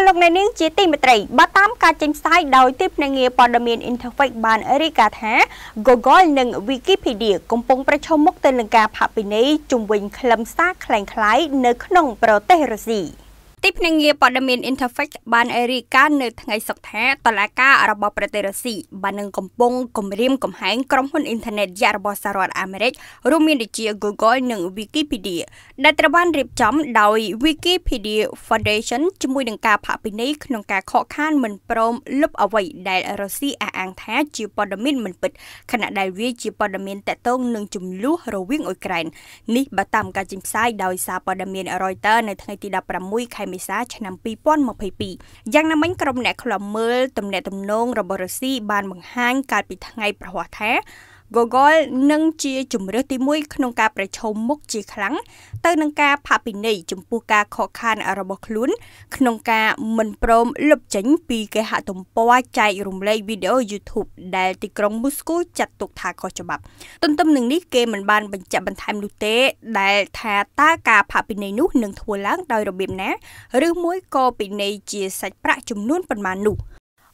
ស់លោកអ្នកនាងជាទីមេត្រីបើតាមការចេញផ្សាយដោយទីភ្នាក់ងារព័ត៌មាន Interfax បានរាយការណ៍ថា Google និង Wikipedia កំពុងប្រឈមមុខទៅនឹងការផាកពិន័យជំវិញ ខ្លឹមសារคล้ายៗនៅក្នុងប្រទេសរុស្ស៊ី។ភ្នាក់ងារព័ត៌មាន Interfax បានរាយការណ៍នៅថ្ងៃសុក្រថាតឡាការរបស់ប្រទេសរុស្ស៊ីបាននឹងកំពុងគម្រាមកំហែងក្រុមហ៊ុនអ៊ីនធឺណិតយ៉ារបស់សហរដ្ឋអាមេរិករួមមានដូចជា Google និង Wikipedia ដែលត្រូវបានរៀបចំដោយ Wikipedia Foundation ជាមួយនឹងការផាកពិន័យក្នុងការខកខាន មិនព្រមលុបអ្វីដែលរុស្ស៊ីអះអាងថាជាព័ត៌មានមិនពិតខណៈដែលវាជាព័ត៌មានតាក់ទងនឹងចំនួនរវាងអ៊ុយក្រែននេះបើតាមការចេញផ្សាយដោយសារព័ត៌មាន Reuters នៅថ្ងៃទី16ខែមេសាឆ្នាំ2022យ៉ាងណាមិញក្រុមអ្នកខ្លាំមើលទំនាក់ទំនងរបស់រុស្ស៊ីបានបង្ហាញកាលពីថ្ងៃ ប្រហោះថា Google នឹងជាជំរើសទី1ក្នុងការប្រឈមមុខជាខ្លាំងទៅនឹងការផាកពិន័យចំពោះការខកខានរបស់ខ្លួនក្នុងការមិនព្រមលុបចេញពីគេហទំព័រចែករំលែកវីដេអូ YouTube ដែលទីក្រុង Moscow ចាត់ទុកថាខុសច្បាប់ ទន្ទឹមនឹងនេះគេមិនបានបញ្ជាក់បន្ថែមនោះទេដែលថាតើការផាកពិន័យនោះនឹងធ្វើឡើងដោយរបៀបណា ឬមួយក៏ពិន័យជាសាច់ប្រាក់ចំនួនប៉ុន្មាននោះ